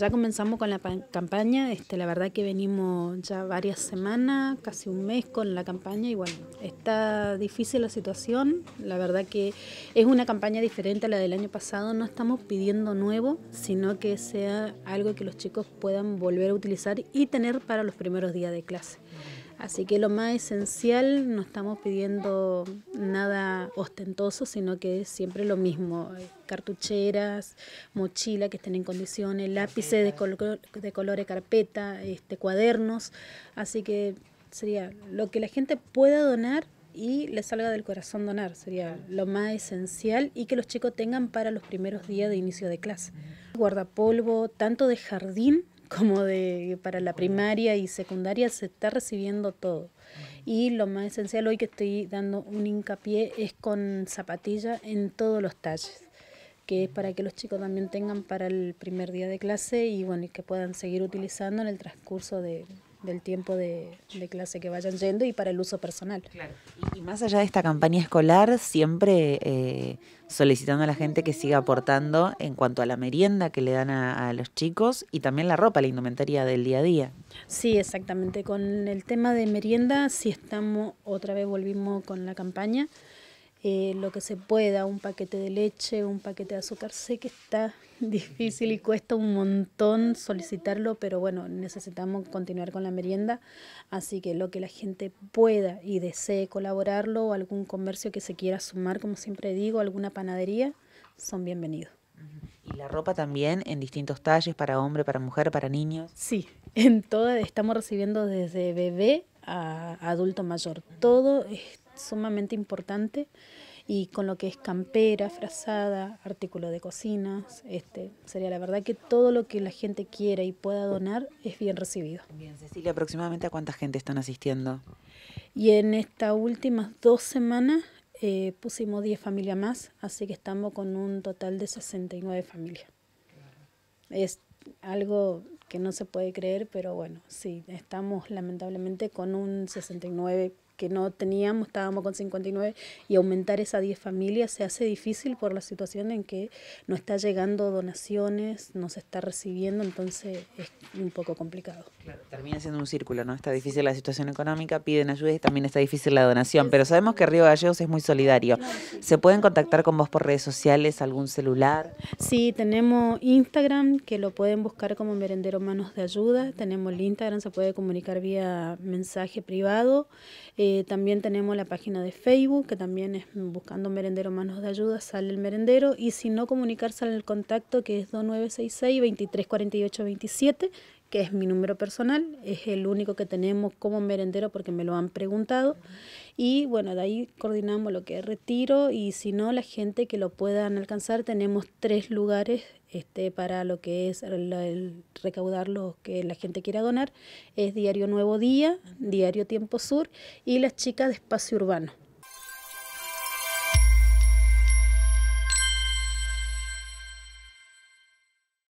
Ya comenzamos con la campaña, este, la verdad que venimos ya varias semanas, casi un mes con la campaña y bueno, está difícil la situación, la verdad que es una campaña diferente a la del año pasado, no estamos pidiendo nuevo, sino que sea algo que los chicos puedan volver a utilizar y tener para los primeros días de clase. Así que lo más esencial, no estamos pidiendo nada ostentoso, sino que es siempre lo mismo, eh, cartucheras, mochila que estén en condiciones, lápices de, de colores carpeta, este, cuadernos, así que sería lo que la gente pueda donar y le salga del corazón donar, sería lo más esencial y que los chicos tengan para los primeros días de inicio de clase. Guardapolvo, tanto de jardín como de para la primaria y secundaria se está recibiendo todo. Y lo más esencial hoy que estoy dando un hincapié es con zapatillas en todos los talles, que es para que los chicos también tengan para el primer día de clase y bueno, y que puedan seguir utilizando en el transcurso de, del tiempo de, clase que vayan yendo y para el uso personal. Y, más allá de esta campaña escolar, siempre eh, solicitando a la gente que siga aportando en cuanto a la merienda que le dan a, los chicos y también la ropa, la indumentaria del día a día. Sí, exactamente. Con el tema de merienda, si estamos, otra vez volvimos con la campaña, eh, lo que se pueda, un paquete de leche, un paquete de azúcar, sé que está difícil y cuesta un montón solicitarlo, pero bueno, necesitamos continuar con la merienda, así que lo que la gente pueda y desee colaborarlo o algún comercio que se quiera sumar, como siempre digo, alguna panadería, son bienvenidos. ¿Y la ropa también en distintos talles para hombre, para mujer, para niños? Sí, en todas, estamos recibiendo desde bebé a adulto mayor. Todo es sumamente importante y con lo que es campera, frazada, artículo de cocinas, este, sería la verdad que todo lo que la gente quiera y pueda donar es bien recibido. Bien, Cecilia, aproximadamente a cuánta gente están asistiendo? Y en estas últimas dos semanas eh, pusimos 10 familias más, así que estamos con un total de 69 familias. Es algo que no se puede creer, pero bueno, sí, estamos lamentablemente con un 69 que no teníamos, estábamos con 59, y aumentar esas 10 familias se hace difícil por la situación en que no está llegando donaciones, no se está recibiendo, entonces es un poco complicado. Claro, termina siendo un círculo, ¿no? Está difícil la situación económica, piden ayuda y también está difícil la donación, pero sabemos que Río Gallegos es muy solidario. ¿Se pueden contactar con vos por redes sociales, algún celular? Sí, tenemos Instagram, que lo pueden buscar como Merendero Manos de Ayuda, tenemos el Instagram, se puede comunicar vía mensaje privado. Eh, también tenemos la página de Facebook, que también es buscando Merendero Manos de Ayuda, sale el merendero. Y si no, comunicarse el contacto que es 2966 234827 que es mi número personal, es el único que tenemos como merendero porque me lo han preguntado. Y bueno, de ahí coordinamos lo que es retiro y si no, la gente que lo puedan alcanzar, tenemos tres lugares este, para lo que es recaudar lo que la gente quiera donar. Es Diario Nuevo Día, Diario Tiempo Sur y las chicas de Espacio Urbano.